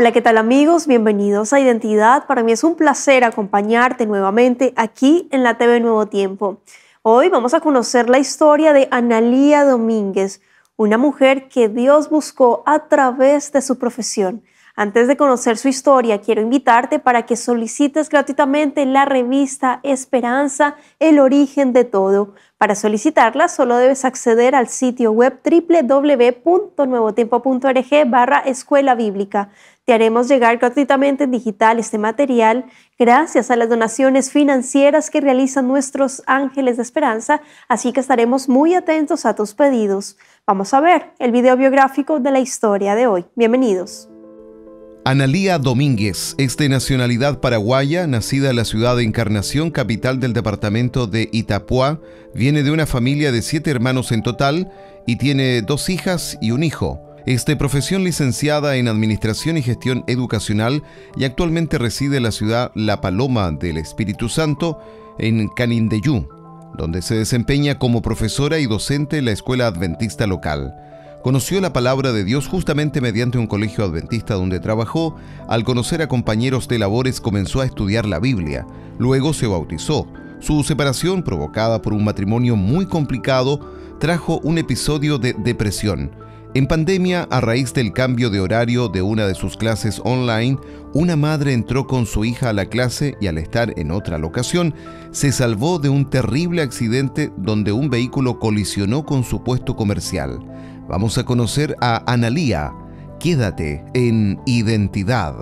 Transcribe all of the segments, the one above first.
Hola, ¿qué tal amigos? Bienvenidos a Identidad. Para mí es un placer acompañarte nuevamente aquí en la TV Nuevo Tiempo. Hoy vamos a conocer la historia de Analía Domínguez, una mujer que Dios buscó a través de su profesión. Antes de conocer su historia, quiero invitarte para que solicites gratuitamente la revista Esperanza, el origen de todo. Para solicitarla solo debes acceder al sitio web www.nuevotiempo.org barra escuela bíblica. Te haremos llegar gratuitamente en digital este material gracias a las donaciones financieras que realizan nuestros ángeles de esperanza, así que estaremos muy atentos a tus pedidos. Vamos a ver el video biográfico de la historia de hoy. Bienvenidos. Analía Domínguez es de nacionalidad paraguaya, nacida en la ciudad de Encarnación, capital del departamento de Itapuá. Viene de una familia de siete hermanos en total y tiene dos hijas y un hijo. Es de profesión licenciada en Administración y Gestión Educacional y actualmente reside en la ciudad La Paloma del Espíritu Santo, en Canindeyú, donde se desempeña como profesora y docente en la escuela adventista local conoció la palabra de Dios justamente mediante un colegio adventista donde trabajó. Al conocer a compañeros de labores comenzó a estudiar la Biblia. Luego se bautizó. Su separación, provocada por un matrimonio muy complicado, trajo un episodio de depresión. En pandemia, a raíz del cambio de horario de una de sus clases online, una madre entró con su hija a la clase y al estar en otra locación, se salvó de un terrible accidente donde un vehículo colisionó con su puesto comercial. Vamos a conocer a Analía. Quédate en identidad.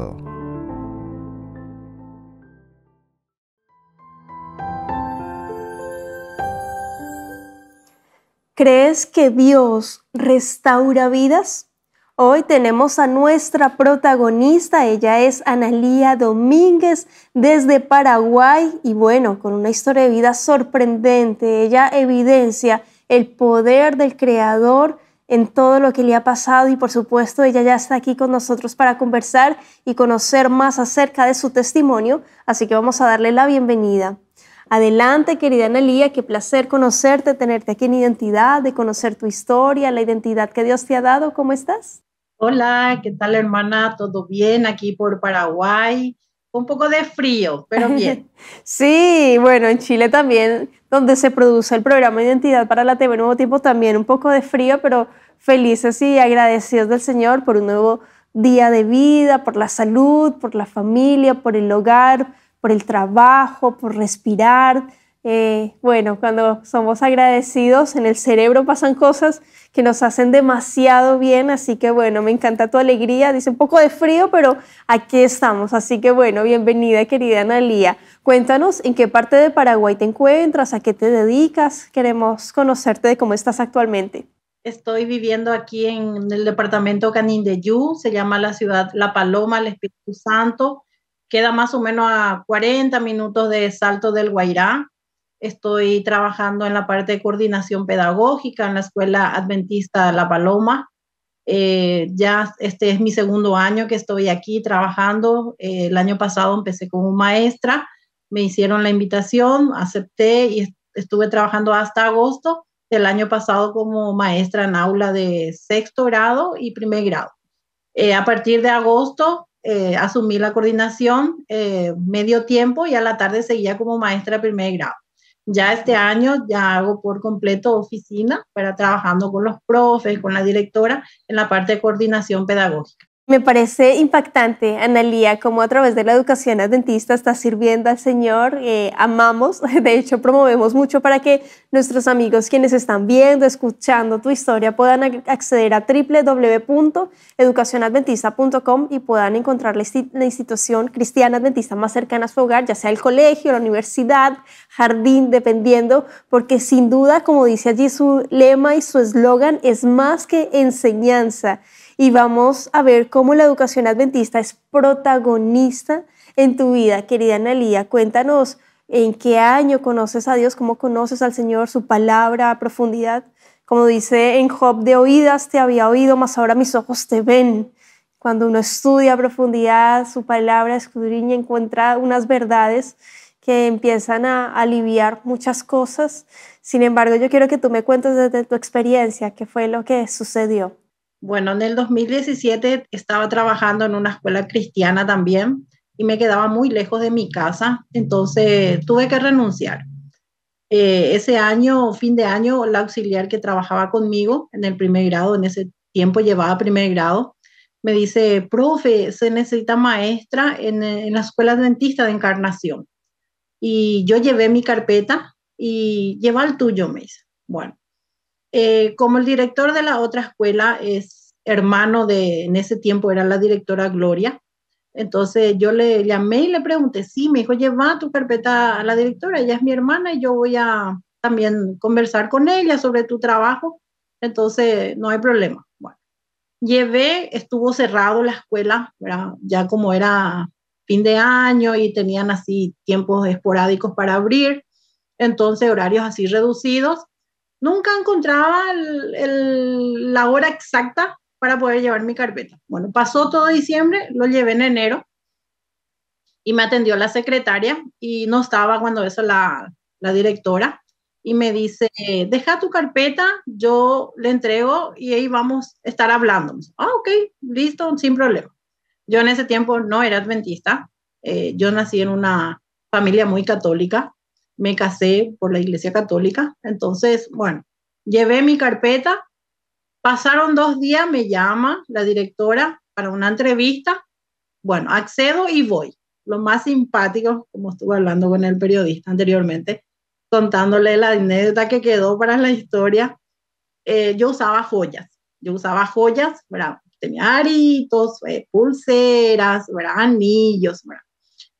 ¿Crees que Dios restaura vidas? Hoy tenemos a nuestra protagonista, ella es Analía Domínguez desde Paraguay y bueno, con una historia de vida sorprendente, ella evidencia el poder del Creador en todo lo que le ha pasado y por supuesto ella ya está aquí con nosotros para conversar y conocer más acerca de su testimonio, así que vamos a darle la bienvenida. Adelante, querida Analía, qué placer conocerte, tenerte aquí en Identidad, de conocer tu historia, la identidad que Dios te ha dado. ¿Cómo estás? Hola, ¿qué tal hermana? ¿Todo bien aquí por Paraguay? un poco de frío, pero bien. sí, bueno, en Chile también, donde se produce el programa Identidad para la TV Nuevo Tiempo, también un poco de frío, pero felices y agradecidos del Señor por un nuevo día de vida, por la salud, por la familia, por el hogar, por el trabajo, por respirar eh, bueno, cuando somos agradecidos, en el cerebro pasan cosas que nos hacen demasiado bien, así que bueno, me encanta tu alegría, dice un poco de frío, pero aquí estamos, así que bueno, bienvenida querida Analía. Cuéntanos en qué parte de Paraguay te encuentras, a qué te dedicas, queremos conocerte de cómo estás actualmente. Estoy viviendo aquí en el departamento Canindeyú, se llama la ciudad La Paloma, el Espíritu Santo, queda más o menos a 40 minutos de Salto del Guairá, Estoy trabajando en la parte de coordinación pedagógica en la Escuela Adventista La Paloma. Eh, ya este es mi segundo año que estoy aquí trabajando. Eh, el año pasado empecé como maestra, me hicieron la invitación, acepté y estuve trabajando hasta agosto del año pasado como maestra en aula de sexto grado y primer grado. Eh, a partir de agosto asumí la coordinación medio tiempo y a la tarde seguía como maestra de primer grado. Ya este año ya hago por completo oficina, para trabajando con los profes, con la directora en la parte de coordinación pedagógica. Me parece impactante, Analía, cómo a través de la educación adventista está sirviendo al Señor. Eh, amamos, de hecho, promovemos mucho para que nuestros amigos quienes están viendo, escuchando tu historia, puedan acceder a www.educacionadventista.com y puedan encontrar la institución cristiana adventista más cercana a su hogar, ya sea el colegio, la universidad, jardín, dependiendo, porque sin duda, como dice allí su lema y su eslogan, es más que enseñanza y vamos a ver cómo la educación adventista es protagonista en tu vida. Querida Analía, cuéntanos en qué año conoces a Dios, cómo conoces al Señor, su palabra a profundidad. Como dice en Job, de oídas te había oído, mas ahora mis ojos te ven. Cuando uno estudia a profundidad su palabra, escudriña, encuentra unas verdades que empiezan a aliviar muchas cosas. Sin embargo, yo quiero que tú me cuentes desde tu experiencia qué fue lo que sucedió. Bueno, en el 2017 estaba trabajando en una escuela cristiana también y me quedaba muy lejos de mi casa, entonces tuve que renunciar. Eh, ese año, fin de año, la auxiliar que trabajaba conmigo en el primer grado, en ese tiempo llevaba primer grado, me dice, profe, se necesita maestra en, la escuela dentista de encarnación. Y yo llevé mi carpeta y lleva el tuyo, me dice. Bueno, eh, como el director de la otra escuela es hermano de, en ese tiempo era la directora Gloria, entonces yo le llamé y le pregunté, sí, me dijo, lleva tu carpeta a la directora, ella es mi hermana y yo voy a también conversar con ella sobre tu trabajo, entonces no hay problema. Bueno, llevé, estuvo cerrado la escuela, ya como era fin de año y tenían así tiempos esporádicos para abrir, entonces horarios así reducidos. Nunca encontraba la hora exacta para poder llevar mi carpeta. Bueno, pasó todo diciembre, lo llevé en enero y me atendió la secretaria y no estaba cuando eso la, directora y me dice, deja tu carpeta, yo le entrego y ahí vamos a estar hablando. Ah, ok, listo, sin problema. Yo en ese tiempo no era adventista, eh, yo nací en una familia muy católica, me casé por la Iglesia Católica. Entonces, bueno, llevé mi carpeta, pasaron dos días, me llama la directora para una entrevista. Bueno, accedo y voy. Lo más simpático, como estuve hablando con el periodista anteriormente, contándole la anécdota que quedó para la historia, eh, yo usaba joyas. Yo usaba joyas, tenía aritos, eh, pulseras, anillos. ¿verdad?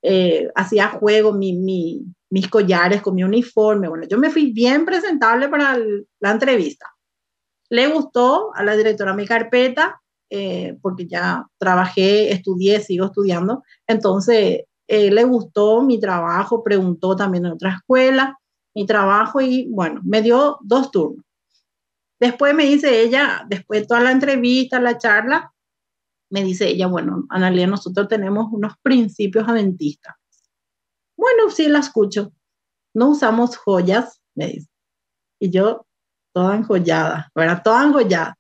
Eh, hacía juego mis collares con mi uniforme. Bueno, yo me fui bien presentable para la entrevista. Le gustó a la directora mi carpeta, eh, porque ya trabajé, estudié, sigo estudiando. Entonces, eh, le gustó mi trabajo, preguntó también en otra escuela mi trabajo y bueno, me dio dos turnos. Después me dice ella, después de toda la entrevista, la charla, me dice ella, bueno, Analia, nosotros tenemos unos principios adventistas. Bueno, sí, la escucho. No usamos joyas, me dice. Y yo, toda enjollada, ¿verdad? Toda enjollada.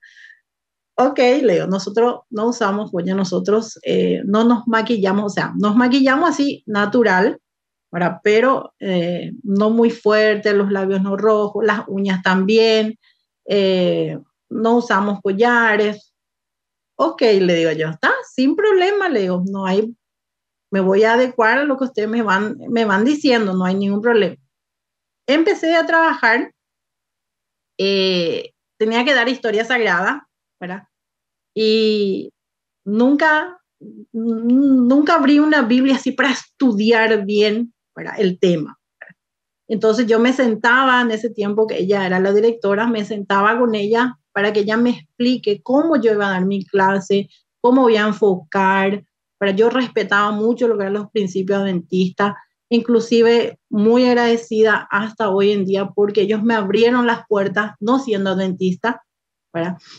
Ok, Leo, nosotros no usamos joyas, nosotros eh, no nos maquillamos, o sea, nos maquillamos así natural, Pero eh, no muy fuerte, los labios no rojos, las uñas también, eh, no usamos collares, Ok, le digo yo, está, sin problema, le digo, no hay, me voy a adecuar a lo que ustedes me van, me van diciendo, no hay ningún problema. Empecé a trabajar, eh, tenía que dar historia sagrada, ¿verdad? Y nunca, nunca abrí una Biblia así para estudiar bien el tema. Entonces yo me sentaba en ese tiempo que ella era la directora, me sentaba con ella para que ella me explique cómo yo iba a dar mi clase, cómo voy a enfocar, para yo respetaba mucho lo que eran los principios adventistas, inclusive muy agradecida hasta hoy en día porque ellos me abrieron las puertas no siendo dentista,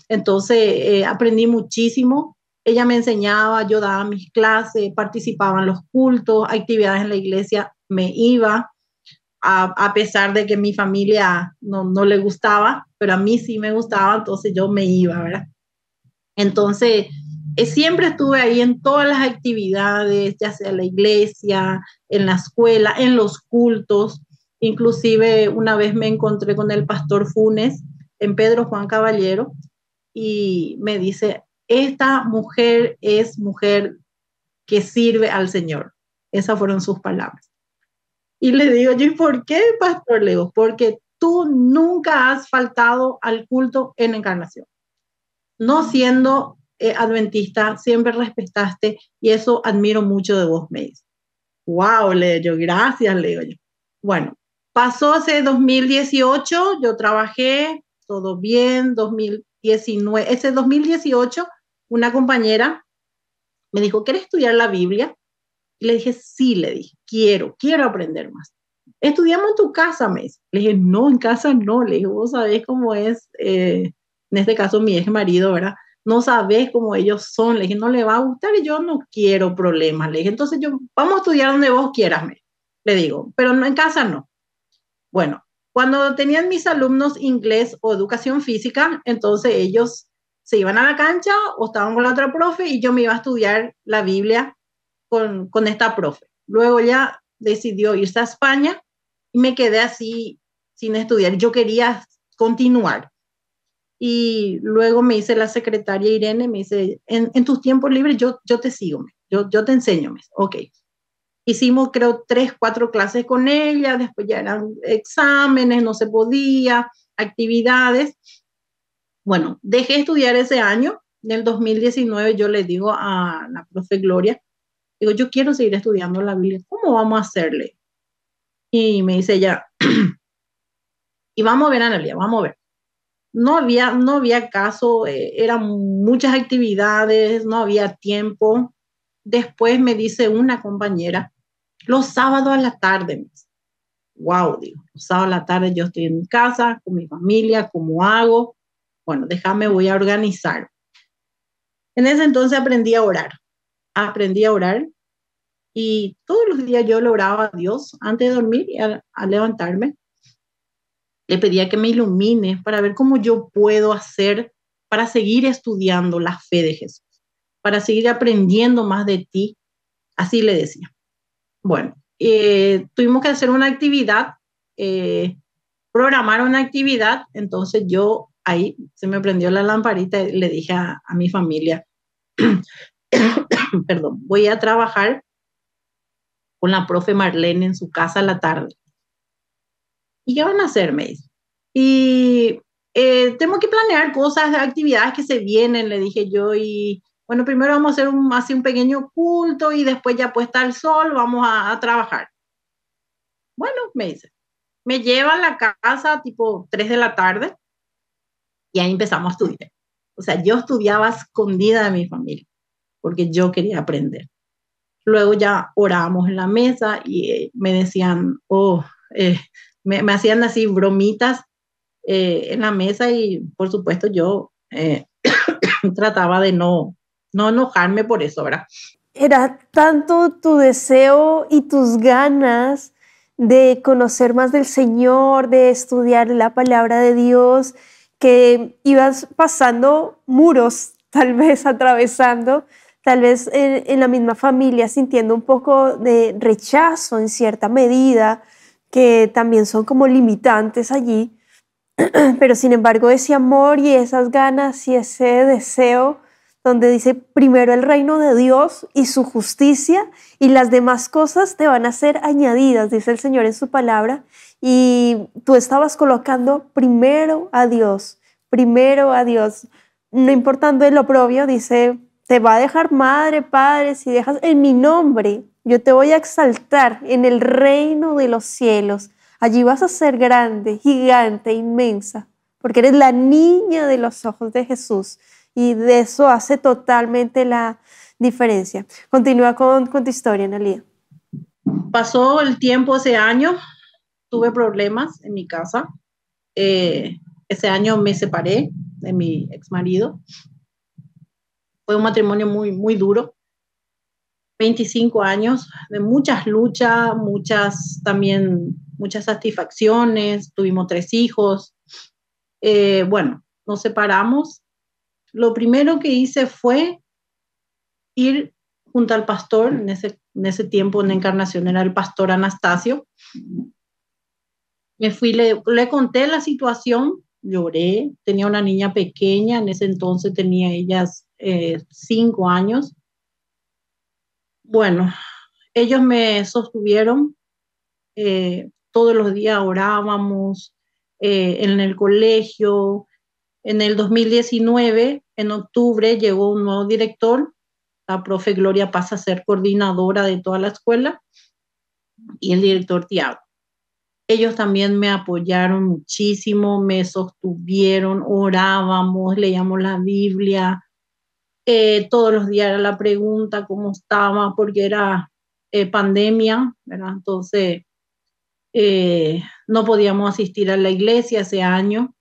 Entonces eh, aprendí muchísimo, ella me enseñaba, yo daba mis clases, participaba en los cultos, actividades en la iglesia, me iba, a, pesar de que mi familia no, no le gustaba, pero a mí sí me gustaba, entonces yo me iba, ¿verdad? Entonces, eh, siempre estuve ahí en todas las actividades, ya sea la iglesia, en la escuela, en los cultos. Inclusive una vez me encontré con el pastor Funes en Pedro Juan Caballero y me dice, esta mujer es mujer que sirve al Señor. Esas fueron sus palabras. Y le digo, yo, ¿y por qué, pastor? Le porque tú nunca has faltado al culto en encarnación. No siendo eh, adventista, siempre respetaste y eso admiro mucho de vos, me dice. Wow, le digo, gracias, le digo yo. Bueno, pasó hace 2018, yo trabajé, todo bien, 2019, ese 2018, una compañera me dijo, ¿quieres estudiar la Biblia? Y le dije, sí, le dije quiero, quiero aprender más. Estudiamos en tu casa, me Le dije, no, en casa no, le dije, vos sabés cómo es, eh, en este caso mi ex marido, ¿verdad? No sabés cómo ellos son, le dije, no le va a gustar y yo no quiero problemas, le dije, entonces yo, vamos a estudiar donde vos quieras, me, le digo, pero no, en casa no. Bueno, cuando tenían mis alumnos inglés o educación física, entonces ellos se iban a la cancha o estaban con la otra profe y yo me iba a estudiar la Biblia con, con esta profe. Luego ya decidió irse a España y me quedé así sin estudiar. Yo quería continuar. Y luego me dice la secretaria Irene, me dice, en, tus tiempos libres yo, yo te sigo, yo, yo te enseño. ok. Hicimos creo tres, cuatro clases con ella, después ya eran exámenes, no se podía, actividades. Bueno, dejé estudiar ese año, en el 2019 yo le digo a la profe Gloria, Digo, yo quiero seguir estudiando la Biblia, ¿cómo vamos a hacerle? Y me dice ya y vamos a ver, Analia, vamos a ver. No había, no había caso, eh, eran muchas actividades, no había tiempo. Después me dice una compañera, los sábados a la tarde. Wow, digo, los sábados a la tarde yo estoy en mi casa, con mi familia, ¿cómo hago? Bueno, déjame, voy a organizar. En ese entonces aprendí a orar aprendí a orar y todos los días yo oraba a Dios antes de dormir y al, levantarme. Le pedía que me ilumine para ver cómo yo puedo hacer para seguir estudiando la fe de Jesús, para seguir aprendiendo más de ti. Así le decía. Bueno, eh, tuvimos que hacer una actividad, eh, programar una actividad, entonces yo ahí se me prendió la lamparita y le dije a mi familia, perdón, voy a trabajar con la profe Marlene en su casa la tarde. ¿Y qué van a hacer? Me dice. Y eh, tengo que planear cosas, actividades que se vienen, le dije yo. Y bueno, primero vamos a hacer un, un pequeño culto y después ya puesta el sol, vamos a, a trabajar. Bueno, me dice. Me lleva a la casa tipo 3 de la tarde y ahí empezamos a estudiar. O sea, yo estudiaba escondida de mi familia porque yo quería aprender. Luego ya orábamos en la mesa y eh, me decían, oh, eh", me, me, hacían así bromitas eh, en la mesa y por supuesto yo trataba de no, no enojarme por eso, ¿verdad? Era tanto tu deseo y tus ganas de conocer más del Señor, de estudiar la palabra de Dios, que ibas pasando muros, tal vez atravesando tal vez eh, en, la misma familia sintiendo un poco de rechazo en cierta medida, que también son como limitantes allí, pero sin embargo ese amor y esas ganas y ese deseo donde dice primero el reino de Dios y su justicia y las demás cosas te van a ser añadidas, dice el Señor en su palabra, y tú estabas colocando primero a Dios, primero a Dios, no importando el oprobio, dice te va a dejar madre, padre, si dejas en mi nombre, yo te voy a exaltar en el reino de los cielos. Allí vas a ser grande, gigante, inmensa, porque eres la niña de los ojos de Jesús. Y de eso hace totalmente la diferencia. Continúa con, tu historia, Natalia. Pasó el tiempo ese año, tuve problemas en mi casa. Eh, ese año me separé de mi ex marido fue un matrimonio muy, muy duro. 25 años de muchas luchas, muchas también, muchas satisfacciones. Tuvimos tres hijos. Eh, bueno, nos separamos. Lo primero que hice fue ir junto al pastor, en ese, tiempo en encarnación era el pastor Anastasio. Me fui, le, le conté la situación, lloré, tenía una niña pequeña, en ese entonces tenía ellas eh, cinco años. Bueno, ellos me sostuvieron, eh, todos los días orábamos eh, en el colegio. En el 2019, en octubre, llegó un nuevo director, la profe Gloria pasa a ser coordinadora de toda la escuela, y el director Tiago. Ellos también me apoyaron muchísimo, me sostuvieron, orábamos, leíamos la Biblia, eh, todos los días era la pregunta cómo estaba, porque era eh, pandemia, ¿verdad? Entonces, eh, no podíamos asistir a la iglesia ese año,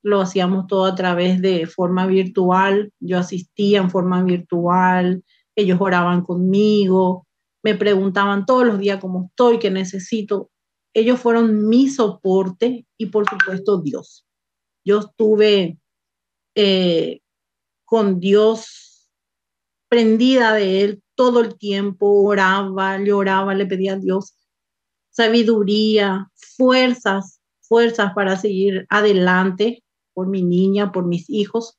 lo hacíamos todo a través de forma virtual, yo asistía en forma virtual, ellos oraban conmigo, me preguntaban todos los días cómo estoy, qué necesito. Ellos fueron mi soporte y por supuesto Dios. Yo estuve con Dios prendida de él todo el tiempo, oraba, lloraba, le pedía a Dios sabiduría, fuerzas, fuerzas para seguir adelante por mi niña, por mis hijos.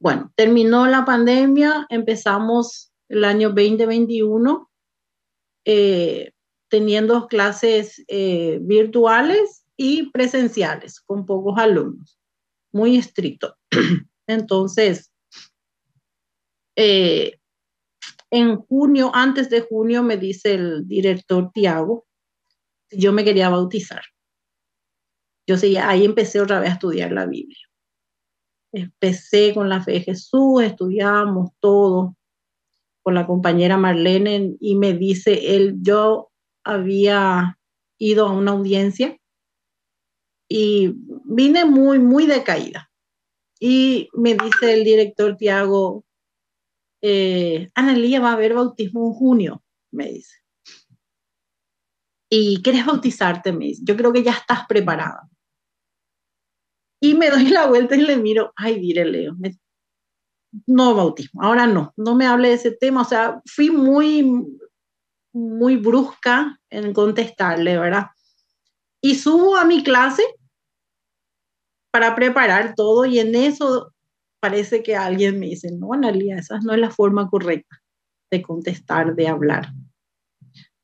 Bueno, terminó la pandemia, empezamos el año 2021 eh, teniendo clases eh, virtuales y presenciales con pocos alumnos, muy estricto. Entonces, eh, en junio, antes de junio, me dice el director Tiago, yo me quería bautizar. Yo sí, ahí empecé otra vez a estudiar la Biblia. Empecé con la fe de Jesús, estudiamos todo con la compañera Marlene y me dice él, yo había ido a una audiencia y vine muy, muy decaída. Y me dice el director Tiago, eh, Analía va a haber bautismo en junio, me dice. ¿Y quieres bautizarte? Me dice. Yo creo que ya estás preparada. Y me doy la vuelta y le miro, ay, mire, Leo, no bautismo, ahora no, no me hable de ese tema, o sea, fui muy, muy brusca en contestarle, ¿verdad? Y subo a mi clase para preparar todo y en eso parece que alguien me dice, no, Analia, esa no es la forma correcta de contestar, de hablar.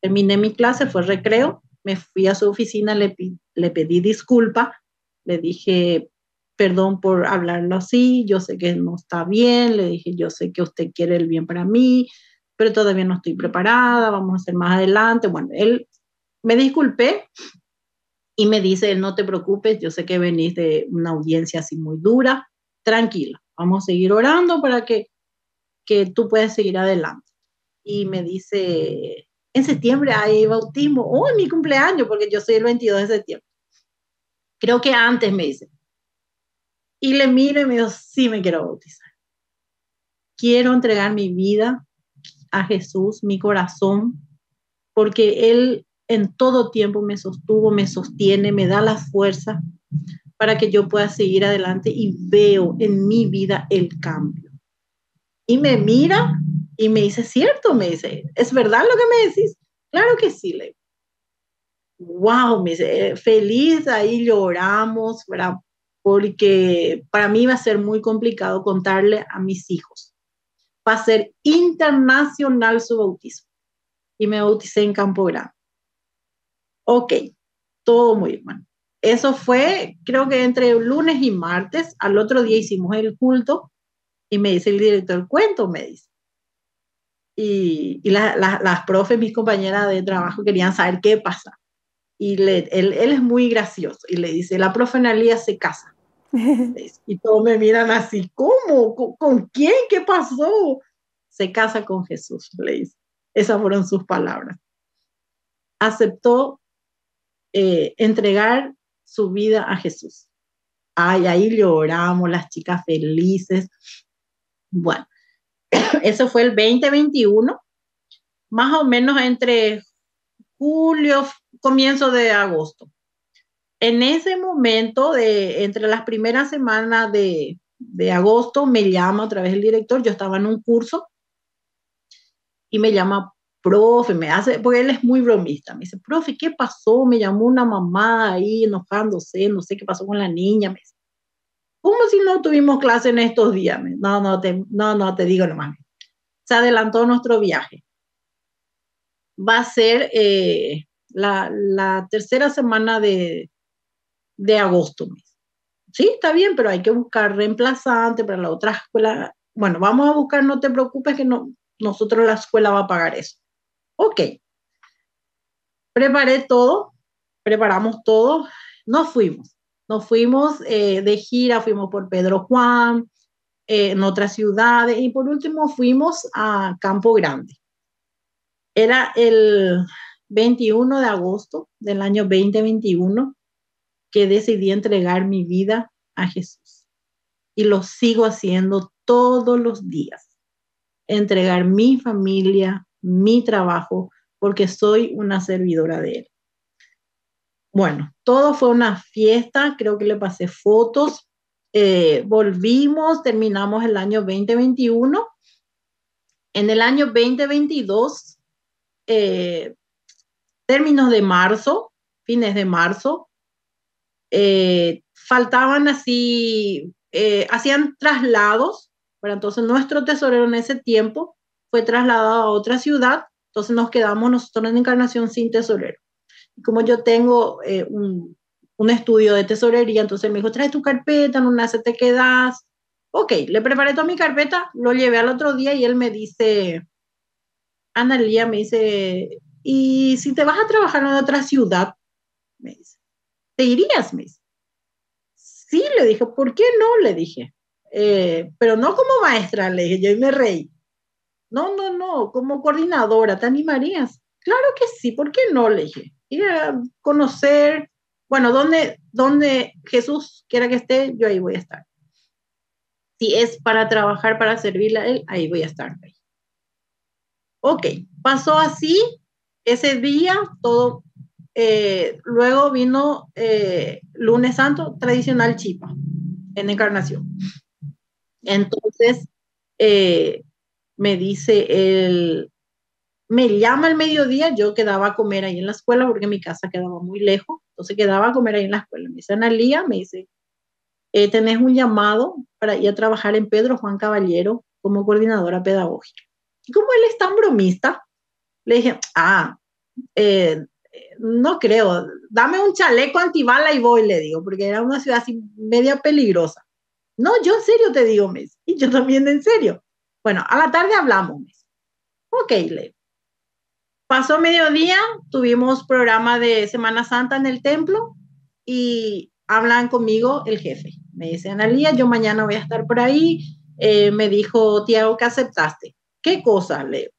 Terminé mi clase, fue recreo, me fui a su oficina, le, le pedí disculpa, le dije, perdón por hablarlo así, yo sé que no está bien, le dije, yo sé que usted quiere el bien para mí, pero todavía no estoy preparada, vamos a hacer más adelante. Bueno, él me disculpé y me dice, no te preocupes, yo sé que venís de una audiencia así muy dura, tranquila, vamos a seguir orando para que, que tú puedas seguir adelante. Y me dice, en septiembre hay bautismo, oh, en mi cumpleaños, porque yo soy el 22 de septiembre. Creo que antes me dice. Y le miro y me digo, sí me quiero bautizar. Quiero entregar mi vida a Jesús, mi corazón, porque Él en todo tiempo me sostuvo, me sostiene, me da la fuerza para que yo pueda seguir adelante y veo en mi vida el cambio. Y me mira y me dice, cierto, me dice, ¿es verdad lo que me decís? Claro que sí, le wow, me dice, eh, feliz, ahí lloramos, ¿verdad? Porque para mí va a ser muy complicado contarle a mis hijos. Va a ser internacional su bautismo. Y me bauticé en Campo Grande. Ok, todo muy bueno eso fue, creo que entre lunes y martes, al otro día hicimos el culto y me dice el director, cuento, me dice. Y, las profes, mis compañeras de trabajo, querían saber qué pasa. Y le, él, es muy gracioso y le dice, la profe Analia se casa. y todos me miran así, ¿cómo? ¿Con, quién? ¿Qué pasó? Se casa con Jesús, le dice. Esas fueron sus palabras. Aceptó eh, entregar su vida a Jesús. Ay, ahí lloramos, las chicas felices. Bueno, eso fue el 2021, más o menos entre julio, comienzo de agosto. En ese momento, de, entre las primeras semanas de, de agosto, me llama otra vez el director, yo estaba en un curso y me llama profe, me hace, porque él es muy bromista, me dice, profe, ¿qué pasó? Me llamó una mamá ahí enojándose, no sé qué pasó con la niña, me dice, ¿cómo si no tuvimos clase en estos días? no, no, te, no, no, te digo nomás. Se adelantó nuestro viaje. Va a ser eh, la, tercera semana de, de agosto. Me Sí, está bien, pero hay que buscar reemplazante para la otra escuela. Bueno, vamos a buscar, no te preocupes, que no, nosotros la escuela va a pagar eso. Ok, preparé todo, preparamos todo, nos fuimos. Nos fuimos eh, de gira, fuimos por Pedro Juan, eh, en otras ciudades y por último fuimos a Campo Grande. Era el 21 de agosto del año 2021 que decidí entregar mi vida a Jesús. Y lo sigo haciendo todos los días. Entregar mi familia, mi trabajo, porque soy una servidora de Él. Bueno, todo fue una fiesta, creo que le pasé fotos, eh, volvimos, terminamos el año 2021. En el año 2022, eh, términos de marzo, fines de marzo, eh, faltaban así, hacían traslados, pero entonces nuestro tesorero en ese tiempo fue trasladado a otra ciudad, entonces nos quedamos nosotros en Encarnación sin tesorero. Y como yo tengo eh, un, estudio de tesorería, entonces me dijo, trae tu carpeta, en una se te quedas. Ok, le preparé toda mi carpeta, lo llevé al otro día y él me dice, Analía me dice, ¿y si te vas a trabajar en otra ciudad? Me dice, ¿te irías? Me dice. Sí, le dije, ¿por qué no? Le dije. Eh, pero no como maestra, le dije, yo y me reí. No, no, no, como coordinadora, ¿te marías Claro que sí, ¿por qué no? Le dije, ir a conocer, bueno, donde, donde Jesús quiera que esté, yo ahí voy a estar. Si es para trabajar, para servirle a Él, ahí voy a estar. Ok, pasó así, ese día, todo, eh, luego vino eh, lunes santo, tradicional chipa, en encarnación. Entonces, eh, me dice él, me llama al mediodía, yo quedaba a comer ahí en la escuela porque mi casa quedaba muy lejos, entonces quedaba a comer ahí en la escuela. Me dice Analía, me dice, eh, tenés un llamado para ir a trabajar en Pedro Juan Caballero como coordinadora pedagógica. Y como él es tan bromista, le dije, ah, eh, no creo, dame un chaleco antibala y voy, le digo, porque era una ciudad así media peligrosa. No, yo en serio te digo, me y yo también en serio. Bueno, a la tarde hablamos. Ok, Leo. Pasó mediodía, tuvimos programa de Semana Santa en el templo y hablan conmigo el jefe. Me dice, Analía, yo mañana voy a estar por ahí. Eh, me dijo, Tiago, que aceptaste. ¿Qué cosa, Leo?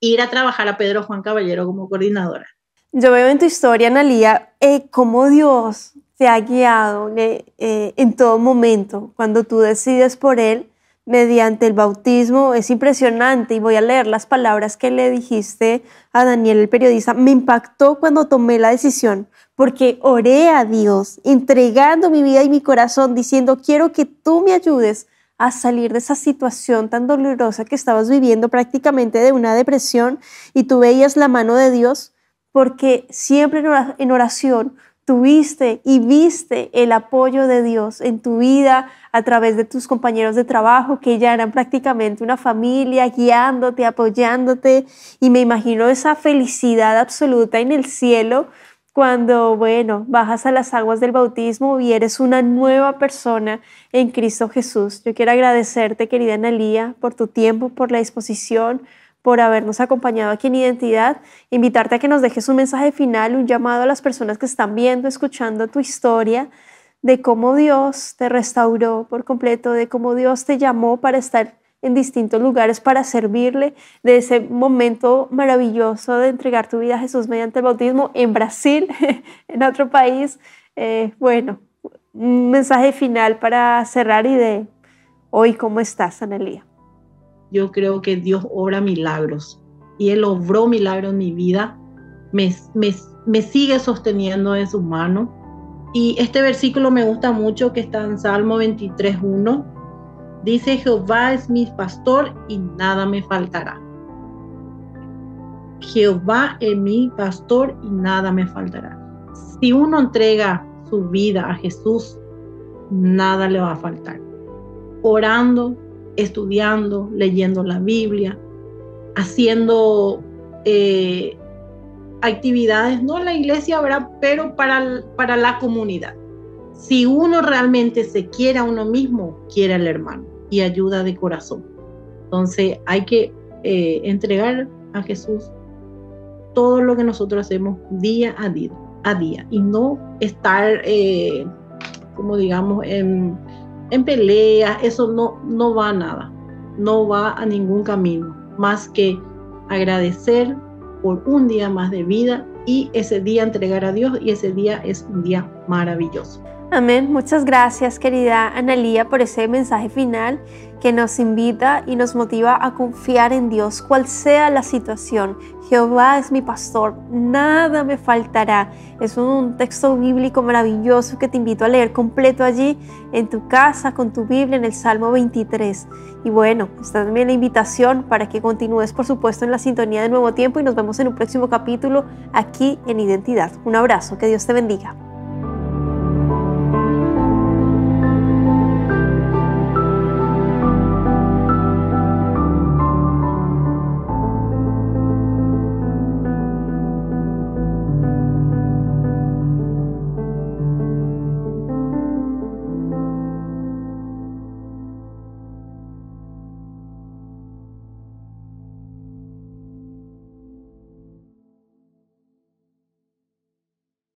Ir a trabajar a Pedro Juan Caballero como coordinadora. Yo veo en tu historia, Analía, eh, cómo Dios te ha guiado eh, en todo momento, cuando tú decides por Él mediante el bautismo. Es impresionante y voy a leer las palabras que le dijiste a Daniel, el periodista. Me impactó cuando tomé la decisión porque oré a Dios, entregando mi vida y mi corazón, diciendo, quiero que tú me ayudes a salir de esa situación tan dolorosa que estabas viviendo prácticamente de una depresión y tú veías la mano de Dios, porque siempre en oración tuviste y viste el apoyo de Dios en tu vida a través de tus compañeros de trabajo que ya eran prácticamente una familia guiándote, apoyándote y me imagino esa felicidad absoluta en el cielo cuando, bueno, bajas a las aguas del bautismo y eres una nueva persona en Cristo Jesús. Yo quiero agradecerte, querida Analía, por tu tiempo, por la disposición, por habernos acompañado aquí en Identidad. Invitarte a que nos dejes un mensaje final, un llamado a las personas que están viendo, escuchando tu historia, de cómo Dios te restauró por completo, de cómo Dios te llamó para estar en distintos lugares para servirle, de ese momento maravilloso de entregar tu vida a Jesús mediante el bautismo en Brasil, en otro país. Eh, bueno, un mensaje final para cerrar y de hoy, ¿cómo estás, Analia? yo creo que Dios obra milagros y Él obró milagros en mi vida, me, me, sigue sosteniendo en su mano. Y este versículo me gusta mucho que está en Salmo 23.1. Dice, Jehová es mi pastor y nada me faltará. Jehová es mi pastor y nada me faltará. Si uno entrega su vida a Jesús, nada le va a faltar. Orando, estudiando, leyendo la Biblia, haciendo eh, actividades, no la iglesia, Pero para, para la comunidad. Si uno realmente se quiere a uno mismo, quiere al hermano y ayuda de corazón. Entonces hay que eh, entregar a Jesús todo lo que nosotros hacemos día a día, a día y no estar, eh, como digamos, en en peleas, eso no, no va a nada, no va a ningún camino, más que agradecer por un día más de vida y ese día entregar a Dios y ese día es un día maravilloso. Amén. Muchas gracias, querida Analía, por ese mensaje final que nos invita y nos motiva a confiar en Dios, cual sea la situación. Jehová es mi pastor, nada me faltará. Es un texto bíblico maravilloso que te invito a leer completo allí, en tu casa, con tu Biblia, en el Salmo 23. Y bueno, está también la invitación para que continúes, por supuesto, en la sintonía de Nuevo Tiempo y nos vemos en un próximo capítulo aquí en Identidad. Un abrazo, que Dios te bendiga.